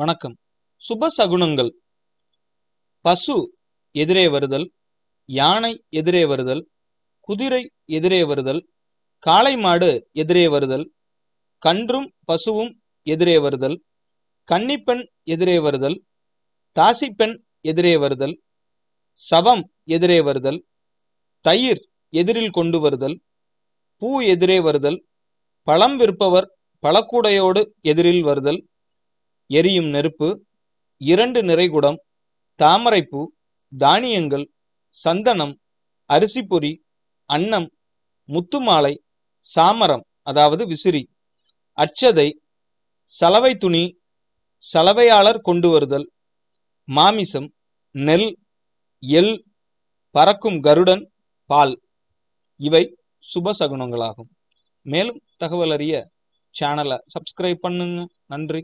வணக்கம் சுப சகுனங்கள் பசு எதிரே வருதல் யானை எதிரே வருதல் குதிரை எதிரே வருதல் காளை மாடு எதிரே வருதல் கன்றும் பசுவும் எதிரே வருதல் கன்னிப்பெண் எதிரே வருதல் தாசிப்பெண் எதிரே வருதல் சவம் எதிரே வருதல் தயிர் எதிரில் கொண்டு வருதல் பூ எதிரே வருதல் பழம் விற்பவர் பழக்கூடையோடு எதிரில் வருதல் எரியும் நெருப்பு இரண்டு நிறைகுடம் தாமரைப்பூ தானியங்கள் சந்தனம் அரிசிப்பொறி அன்னம் முத்துமாலை சாமரம் அதாவது விசிறி அச்சதை சலவை துணி சலவையாளர் கொண்டு வருதல் மாமிசம் நெல் எல் பறக்கும் கருடன் பால் இவை சுபசகுனங்களாகும் மேலும் தகவல் அறிய சேனலை சப்ஸ்கிரைப் பண்ணுங்க நன்றி